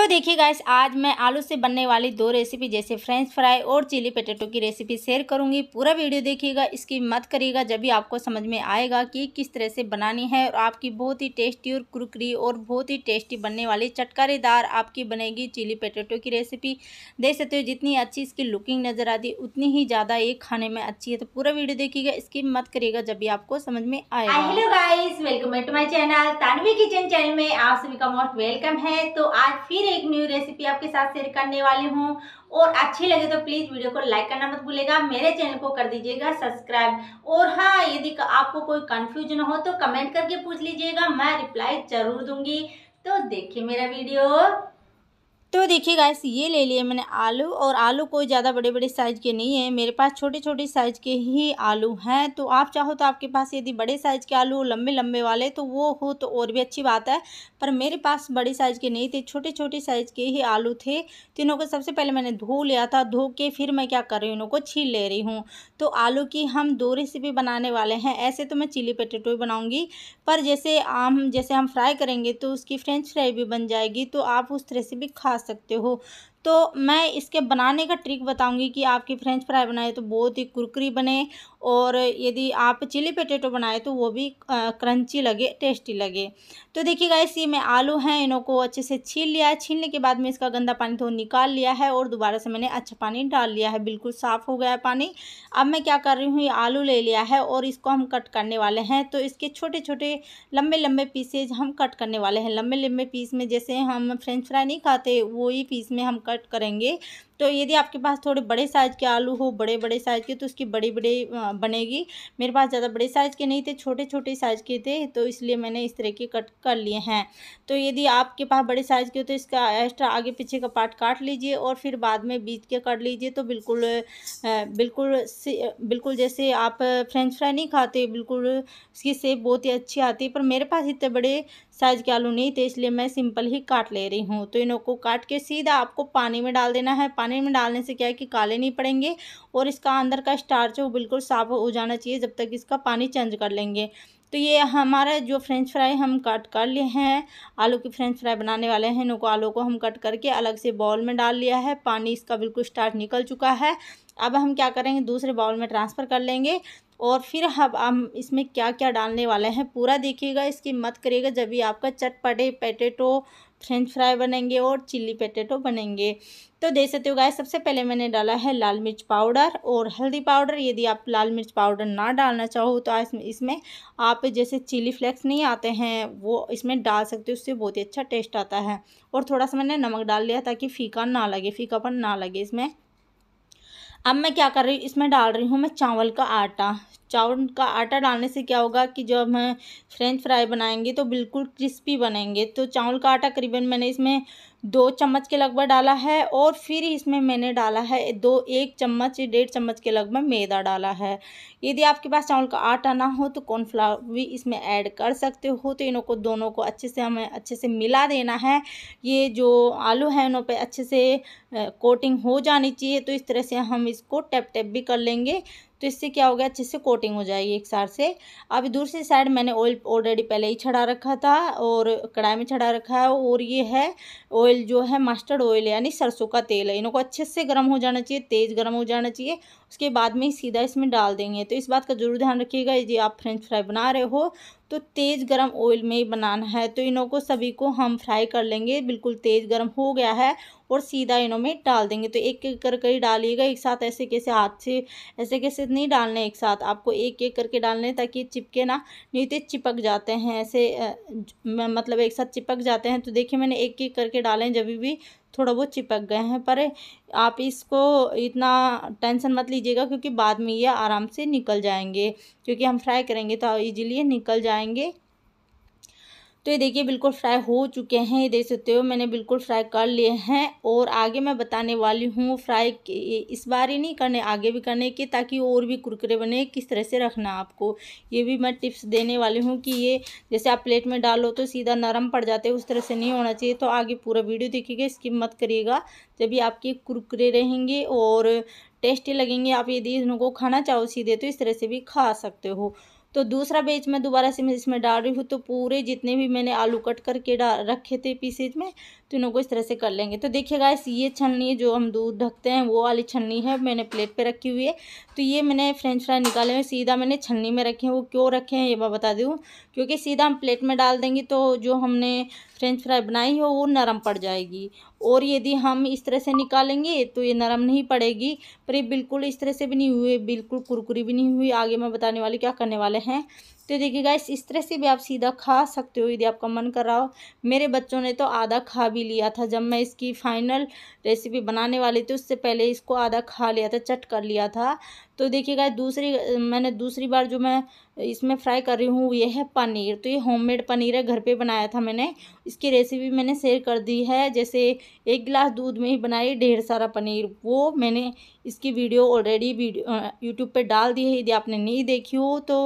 तो देखिए गाइस आज मैं आलू से बनने वाली दो रेसिपी जैसे फ्रेंच फ्राई और चिली पटेटो की रेसिपी शेयर करूंगी पूरा वीडियो देखिएगा इसकी मत करिएगा जब भी आपको समझ में आएगा कि किस तरह से बनानी है और आपकी बहुत ही टेस्टी और कुरकुरी और बहुत ही टेस्टी बनने वाली चटकारेदार आपकी बनेगी चिली पटेटो की रेसिपी देख सकते हो जितनी अच्छी इसकी लुकिंग नज़र आती उतनी ही ज़्यादा ये खाने में अच्छी है तो पूरा वीडियो देखिएगा इसकी मत करिएगा जब भी आपको समझ में आएगा hello guys welcome to my channel Tanvi kitchen channel में आप सभी का मोस्ट वेलकम है तो आज फिर एक न्यू रेसिपी आपके साथ शेयर करने वाली हूँ और अच्छी लगे तो प्लीज़ वीडियो को लाइक करना मत भूलेगा मेरे चैनल को कर दीजिएगा सब्सक्राइब और हाँ यदि आपको कोई कन्फ्यूजन हो तो कमेंट करके पूछ लीजिएगा मैं रिप्लाई ज़रूर दूंगी तो देखिए मेरा वीडियो तो देखिए गाइस ये ले लिए मैंने आलू और आलू कोई ज़्यादा बड़े बड़े साइज़ के नहीं है मेरे पास छोटे छोटे साइज़ के ही आलू हैं तो आप चाहो तो आपके पास यदि बड़े साइज़ के आलू लंबे लंबे वाले तो वो हो तो और भी अच्छी बात है पर मेरे पास बड़े साइज़ के नहीं थे छोटे छोटे साइज़ के ही आलू थे तो इन्हों को सबसे पहले मैंने धो लिया था धो के फिर मैं क्या कर रही हूँ इनको को छील ले रही हूँ तो आलू की हम दो रेसिपी बनाने वाले हैं ऐसे तो मैं चिली पटेटो ही बनाऊँगी पर जैसे आम जैसे हम फ्राई करेंगे तो उसकी फ्रेंच फ्राई भी बन जाएगी तो आप उस रेसिपी खा सकते हो तो मैं इसके बनाने का ट्रिक बताऊंगी कि आपकी फ्रेंच फ्राई बनाए तो बहुत ही कुरकुरी बने और यदि आप चिली पटेटो बनाए तो वो भी क्रंची लगे टेस्टी लगे तो देखिए गाइस ये मैं आलू हैं इनों को अच्छे से छील लिया है छीलने के बाद मैं इसका गंदा पानी तो निकाल लिया है और दोबारा से मैंने अच्छा पानी डाल लिया है बिल्कुल साफ़ हो गया है पानी अब मैं क्या कर रही हूँ ये आलू ले लिया है और इसको हम कट करने वाले हैं तो इसके छोटे छोटे लंबे लंबे पीसेज हम कट करने वाले हैं लंबे लंबे पीस में जैसे हम फ्रेंच फ्राई नहीं खाते वही पीस में हम कट करेंगे तो यदि आपके पास थोड़े बड़े साइज़ के आलू हो बड़े बड़े साइज़ के तो उसकी बड़ी बड़ी बनेगी मेरे पास ज़्यादा बड़े साइज़ के नहीं थे छोटे छोटे साइज़ के थे तो इसलिए मैंने इस तरह के कट कर लिए हैं तो यदि आपके पास बड़े साइज़ के हो तो इसका एक्स्ट्रा आगे पीछे का पार्ट काट लीजिए और फिर बाद में बीच के काट लीजिए तो बिल्कुल बिल्कुल बिल्कुल जैसे आप फ्रेंच फ्राई नहीं खाते बिल्कुल उसकी सेप बहुत ही अच्छी आती है पर मेरे पास इतने बड़े साइज़ के आलू नहीं थे इसलिए मैं सिंपल ही काट ले रही हूँ तो इनों को काट के सीधा आपको पानी में डाल देना है पानी खाने में डालने से क्या है कि काले नहीं पड़ेंगे और इसका अंदर का स्टार्च है वो बिल्कुल साफ हो जाना चाहिए जब तक इसका पानी चेंज कर लेंगे तो ये हमारा जो फ्रेंच फ्राई हम कट कर लिए हैं आलू की फ्रेंच फ्राई बनाने वाले हैं इनको आलू को हम कट करके अलग से बाउल में डाल लिया है पानी इसका बिल्कुल स्टार्ट निकल चुका है अब हम क्या करेंगे दूसरे बाउल में ट्रांसफ़र कर लेंगे और फिर हम हम इसमें क्या क्या डालने वाले हैं पूरा देखिएगा इसकी मत करिएगा जब भी आपका चटपटे पटेटो फ्रेंच फ्राई बनेंगे और चिल्ली पटेटो बनेंगे तो देख सकते हो गाय सबसे पहले मैंने डाला है लाल मिर्च पाउडर और हल्दी पाउडर यदि आप लाल मिर्च पाउडर ना डालना चाहो तो इसमें आप जैसे चिली फ्लेक्स नहीं आते हैं वो इसमें डाल सकते हो उससे बहुत ही अच्छा टेस्ट आता है और थोड़ा सा मैंने नमक डाल लिया ताकि फीका ना लगे फीकापन ना लगे इसमें अब मैं क्या कर रही हूँ इसमें डाल रही हूँ मैं चावल का आटा चावल का आटा डालने से क्या होगा कि जब हम फ्रेंच फ्राई बनाएंगे तो बिल्कुल क्रिस्पी बनेंगे तो चावल का आटा करीबन मैंने इसमें दो चम्मच के लगभग डाला है और फिर इसमें मैंने डाला है दो एक चम्मच डेढ़ चम्मच के लगभग मैदा डाला है यदि आपके पास चावल का आटा ना हो तो कॉर्नफ्लावर भी इसमें ऐड कर सकते हो तो इनों को दोनों को अच्छे से हमें अच्छे से मिला देना है ये जो आलू है इनों पर अच्छे से कोटिंग हो जानी चाहिए तो इस तरह से हम इसको टैप टैप भी कर लेंगे तो इससे क्या हो गया अच्छे से कोटिंग हो जाएगी एक साइड से अभी दूसरी साइड मैंने ऑयल ऑलरेडी पहले ही छड़ा रखा था और कढ़ाई में छड़ा रखा है और ये है ऑयल जो है मस्टर्ड ऑयल यानी सरसों का तेल है इनको अच्छे से गर्म हो जाना चाहिए तेज़ गर्म हो जाना चाहिए उसके बाद में सीधा इसमें डाल देंगे तो इस बात का ज़रूर ध्यान रखिएगा यदि आप फ्रेंच फ्राई बना रहे हो तो तेज़ गरम ऑयल में ही बनाना है तो इनों को सभी को हम फ्राई कर लेंगे बिल्कुल तेज़ गरम हो गया है और सीधा इनों में डाल देंगे तो एक एक करके ही डालिएगा एक साथ ऐसे कैसे हाथ से ऐसे कैसे नहीं डालने एक साथ आपको एक एक करके डालने ताकि चिपके ना नहीं तो चिपक जाते हैं ऐसे मतलब एक साथ चिपक जाते हैं तो देखिए मैंने एक एक करके डाले जब भी थोड़ा बहुत चिपक गए हैं पर आप इसको इतना टेंशन मत लीजिएगा क्योंकि बाद में ये आराम से निकल जाएंगे क्योंकि हम फ्राई करेंगे तो ईजिली निकल जाएंगे तो ये देखिए बिल्कुल फ्राई हो चुके हैं ये देख सकते हो मैंने बिल्कुल फ्राई कर लिए हैं और आगे मैं बताने वाली हूँ फ्राई इस बार ही नहीं करने आगे भी करने के ताकि और भी कुरकुरे बने किस तरह से रखना आपको ये भी मैं टिप्स देने वाली हूँ कि ये जैसे आप प्लेट में डालो तो सीधा नरम पड़ जाते उस तरह से नहीं होना चाहिए तो आगे पूरा वीडियो देखिएगा इसकी मत करिएगा भी आपके कुरकुरे रहेंगे और टेस्टी लगेंगे आप यदि इनको खाना चाहो सीधे तो इस तरह से भी खा सकते हो तो दूसरा बेच मैं दोबारा से मैं इसमें डाल रही हूँ तो पूरे जितने भी मैंने आलू कट करके डाल रखे थे पीसेज में तीनों को इस तरह से कर लेंगे तो देखिए गाइस ये छलनी जो हम दूध ढकते हैं वो वाली छलनी है मैंने प्लेट पे रखी हुई है तो ये मैंने फ्रेंच फ्राई निकाले हुए सीधा मैंने छलनी में रखे हैं वो क्यों रखे हैं ये मैं बता दूँ क्योंकि सीधा हम प्लेट में डाल देंगे तो जो हमने फ्रेंच फ्राई बनाई हो वो नरम पड़ जाएगी और यदि हम इस तरह से निकालेंगे तो ये नरम नहीं पड़ेगी पर ये बिल्कुल इस तरह से भी नहीं हुए बिल्कुल कुरकुरी भी नहीं हुई आगे मैं बताने वाली क्या करने वाले हैं तो देखिए गाइस इस तरह से भी आप सीधा खा सकते हो यदि आपका मन कर रहा हो मेरे बच्चों ने तो आधा खा भी लिया था जब मैं इसकी फाइनल रेसिपी बनाने वाली थी उससे पहले इसको आधा खा लिया था चट कर लिया था तो देखिए दूसरी मैंने दूसरी बार जो मैं इसमें फ्राई कर रही हूँ ये है पनीर तो ये होममेड पनीर है घर पे बनाया था मैंने इसकी रेसिपी मैंने शेयर कर दी है जैसे एक गिलास दूध में ही बनाई ढेर सारा पनीर वो मैंने इसकी वीडियो ऑलरेडी वीडियो यूट्यूब पर डाल दी है यदि आपने नहीं देखी हो तो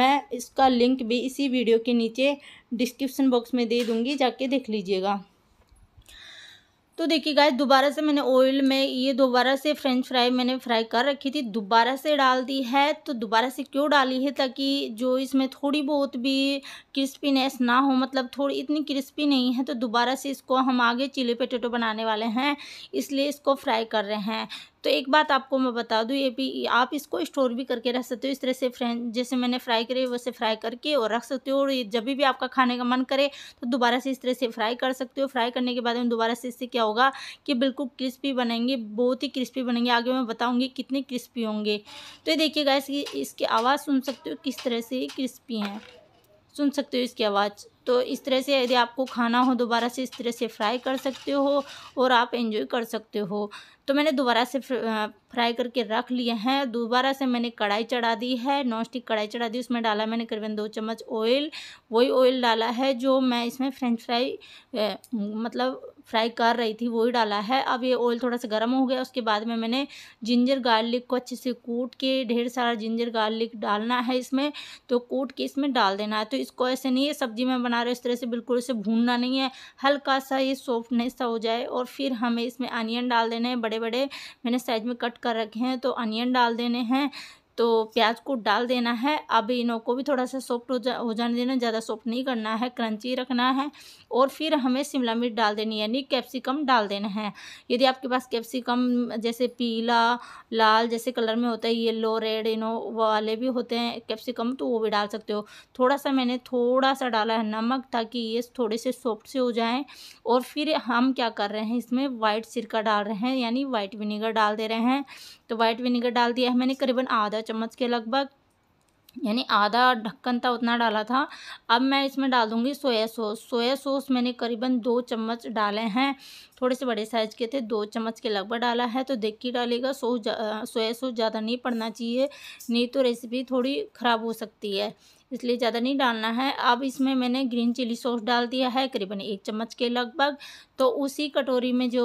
मैं इसका लिंक भी इसी वीडियो के नीचे डिस्क्रिप्सन बॉक्स में दे दूँगी जाके देख लीजिएगा तो देखिए गाय दोबारा से मैंने ऑयल में ये दोबारा से फ्रेंच फ्राई मैंने फ्राई कर रखी थी दोबारा से डाल दी है तो दोबारा से क्यों डाली है ताकि जो इसमें थोड़ी बहुत भी क्रिस्पीनेस ना हो मतलब थोड़ी इतनी क्रिस्पी नहीं है तो दोबारा से इसको हम आगे चिली पटेटो बनाने वाले हैं इसलिए इसको फ्राई कर रहे हैं तो एक बात आपको मैं बता दूँ ये भी आप इसको स्टोर भी करके रख सकते हो इस तरह से फ्रेंच जैसे मैंने फ्राई करी वैसे फ्राई करके और रख सकते हो और जब भी आपका खाने का मन करे तो दोबारा से इस तरह से फ्राई कर सकते हो फ्राई करने के बाद में दोबारा से इससे क्या होगा कि बिल्कुल क्रिस्पी बनेंगे बहुत ही क्रिस्पी बनेंगे आगे मैं बताऊँगी कितने क्रिस्पी होंगे तो ये देखिएगा इसकी इसकी आवाज़ सुन सकते हो किस तरह से क्रिस्पी हैं सुन सकते हो इसकी आवाज़ तो इस तरह से यदि आपको खाना हो दोबारा से इस तरह से फ्राई कर सकते हो और आप एंजॉय कर सकते हो तो मैंने दोबारा से फ्राई करके रख लिए हैं दोबारा से मैंने कढ़ाई चढ़ा दी है नॉन स्टिक कढ़ाई चढ़ा दी उसमें डाला मैंने करीबन दो चम्मच ऑयल वही ऑयल डाला है जो मैं इसमें फ्रेंच फ्राई मतलब फ्राई कर रही थी वो ही डाला है अब ये ऑयल थोड़ा सा गर्म हो गया उसके बाद में मैंने जिंजर गार्लिक को अच्छे से कूट के ढेर सारा जिंजर गार्लिक डालना है इसमें तो कूट के इसमें डाल देना है तो इसको ऐसे नहीं है सब्जी में बना रहे इस तरह से बिल्कुल इसे भूनना नहीं है हल्का सा ये सॉफ्टनेस सा हो जाए और फिर हमें इसमें अनियन डाल देने हैं बड़े बड़े मैंने साइज में कट कर रखे हैं तो अनियन डाल देने हैं तो प्याज को डाल देना है अब इनों को भी थोड़ा सा सॉफ्ट हो जा हो जाने देना ज़्यादा सॉफ्ट नहीं करना है क्रंची रखना है और फिर हमें शिमला मिर्च डाल देनी है यानी कैप्सिकम डाल देना है यदि आपके पास कैप्सिकम जैसे पीला लाल जैसे कलर में होता है येलो रेड इनो वाले भी होते हैं कैप्सिकम तो वो भी डाल सकते हो थोड़ा सा मैंने थोड़ा सा डाला है नमक ताकि ये थोड़े से सॉफ्ट से हो जाएँ और फिर हम क्या कर रहे हैं इसमें वाइट सिरका डाल रहे हैं यानी वाइट विनीगर डाल दे रहे हैं तो वाइट विनीगर डाल दिया है मैंने करीबन आधा चम्मच के लगभग यानी आधा ढक्कन था उतना डाला था अब मैं इसमें डाल दूँगी सोया सॉस सोया सॉस मैंने करीबन दो चम्मच डाले हैं थोड़े से बड़े साइज़ के थे दो चम्मच के लगभग डाला है तो देख के डालेगा सो सोया सो ज़्यादा नहीं पड़ना चाहिए नहीं तो रेसिपी थोड़ी ख़राब हो सकती है इसलिए ज़्यादा नहीं डालना है अब इसमें मैंने ग्रीन चिली सॉस डाल दिया है करीबन एक चम्मच के लगभग तो उसी कटोरी में जो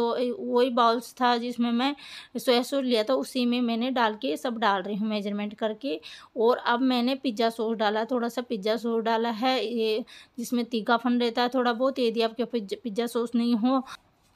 वही बाउल्स था जिसमें मैं सोया सॉस लिया था उसी में मैंने डाल के सब डाल रही हूँ मेजरमेंट करके और अब मैंने पिज्ज़ा सॉस डाला थोड़ा सा पिज्ज़ा सॉस डाला है ये जिसमें तीखापन रहता है थोड़ा बहुत यदि आपके पिज्ज़ा सॉस नहीं हो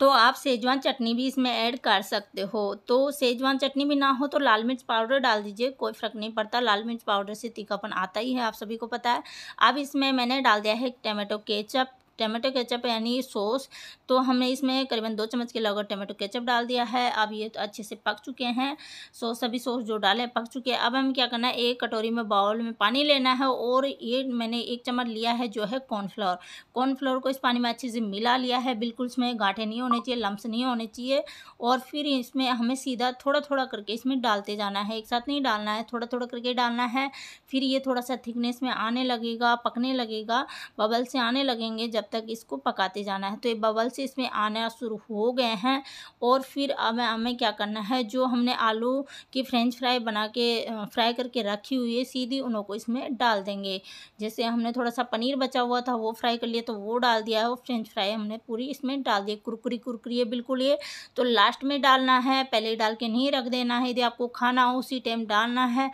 तो आप सेजवान चटनी भी इसमें ऐड कर सकते हो तो सेजवान चटनी भी ना हो तो लाल मिर्च पाउडर डाल दीजिए कोई फ़र्क नहीं पड़ता लाल मिर्च पाउडर से तीखापन आता ही है आप सभी को पता है अब इसमें मैंने डाल दिया है टमाटो केचप टमाटो केचप यानी सॉस तो हमने इसमें करीबन दो चम्मच के लगभग टमाटो केचप डाल दिया है अब ये तो अच्छे से पक चुके हैं सॉस सभी सॉस जो डाले पक चुके हैं अब हमें क्या करना है एक कटोरी में बाउल में पानी लेना है और ये मैंने एक चम्मच लिया है जो है कॉर्नफ्लावर कॉर्नफ्लावर को इस पानी में अच्छे से मिला लिया है बिल्कुल इसमें गाँठे नहीं होने चाहिए लम्ब नहीं होने चाहिए और फिर इसमें हमें सीधा थोड़ा थोड़ा करके इसमें डालते जाना है एक साथ नहीं डालना है थोड़ा थोड़ा करके डालना है फिर ये थोड़ा सा थिकनेस में आने लगेगा पकने लगेगा बबल से आने लगेंगे जब तक इसको पकाते जाना है तो ये बबल से इसमें आना शुरू हो गए हैं और फिर अब हमें क्या करना है जो हमने आलू की फ्रेंच फ्राई बना के फ्राई करके रखी हुई है सीधी उन्हों को इसमें डाल देंगे जैसे हमने थोड़ा सा पनीर बचा हुआ था वो फ्राई कर लिया तो वो डाल दिया है फ्रेंच फ्राई हमने पूरी इसमें डाल दी कुरकुरी कुरकुरी है बिल्कुल ये तो लास्ट में डालना है पहले डाल के नहीं रख देना है यदि आपको खाना हो उसी टाइम डालना है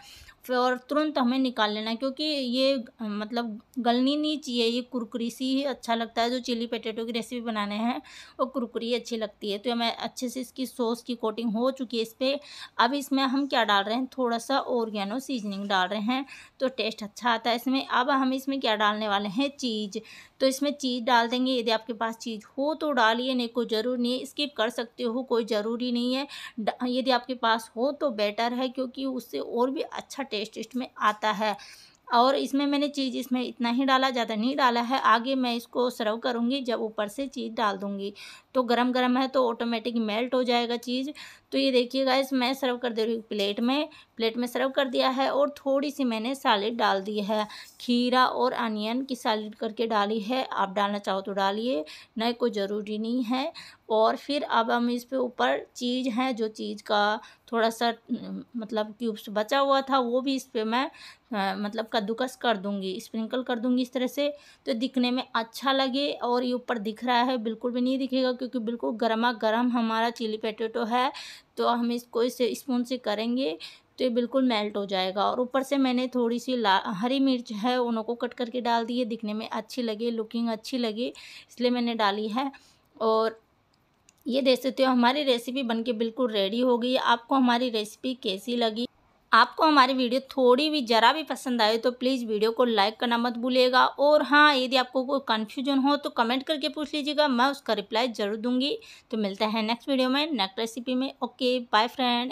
और तुरंत हमें निकाल लेना है क्योंकि ये मतलब गलनी नहीं चाहिए ये कुरकुरी सी ही अच्छा लगता है जो चिली पटेटो की रेसिपी बनाने हैं वो कुरकुरी अच्छी लगती है तो हमें अच्छे से इसकी सॉस की कोटिंग हो चुकी है इस पर अब इसमें हम क्या डाल रहे हैं थोड़ा सा औरगेनो सीजनिंग डाल रहे हैं तो टेस्ट अच्छा आता है इसमें अब हम इसमें क्या डालने वाले हैं चीज़ तो इसमें चीज़ डाल देंगे यदि आपके पास चीज़ हो तो डालिए नहीं कोई ज़रूर नहीं है स्किप कर सकते हो कोई ज़रूरी नहीं है यदि आपके पास हो तो बेटर है क्योंकि उससे और भी अच्छा टेस्ट इसमें आता है और इसमें मैंने चीज़ इसमें इतना ही डाला ज़्यादा नहीं डाला है आगे मैं इसको सर्व करूँगी जब ऊपर से चीज़ डाल दूँगी तो गरम गरम है तो ऑटोमेटिक मेल्ट हो जाएगा चीज़ तो ये देखिए इस मैं सर्व कर दे रही हूँ प्लेट में प्लेट में सर्व कर दिया है और थोड़ी सी मैंने सैलेड डाल दी है खीरा और अनियन की सैलेड करके डाली है आप डालना चाहो तो डालिए नहीं कोई ज़रूरी नहीं है और फिर अब हम इस पे ऊपर चीज़ है जो चीज़ का थोड़ा सा मतलब क्यूब्स बचा हुआ था वो भी इस पर मैं मतलब कद्दूकस कर दूंगी स्प्रिंकल कर दूंगी इस तरह से तो दिखने में अच्छा लगे और ये ऊपर दिख रहा है बिल्कुल भी नहीं दिखेगा क्योंकि बिल्कुल गर्मा गर्म हमारा चिली पटेटो है तो हम इसको इसे स्पून से करेंगे तो ये बिल्कुल मेल्ट हो जाएगा और ऊपर से मैंने थोड़ी सी ला हरी मिर्च है उनको कट करके डाल दी है दिखने में अच्छी लगे लुकिंग अच्छी लगी इसलिए मैंने डाली है और ये देख सकते हो हमारी रेसिपी बनके बिल्कुल रेडी हो गई आपको हमारी रेसिपी कैसी लगी आपको हमारी वीडियो थोड़ी भी ज़रा भी पसंद आए तो प्लीज़ वीडियो को लाइक करना मत भूलिएगा और हाँ यदि आपको कोई कन्फ्यूजन हो तो कमेंट करके पूछ लीजिएगा मैं उसका रिप्लाई ज़रूर दूंगी तो मिलता है नेक्स्ट वीडियो में नेक्स्ट रेसिपी में ओके बाय फ्रेंड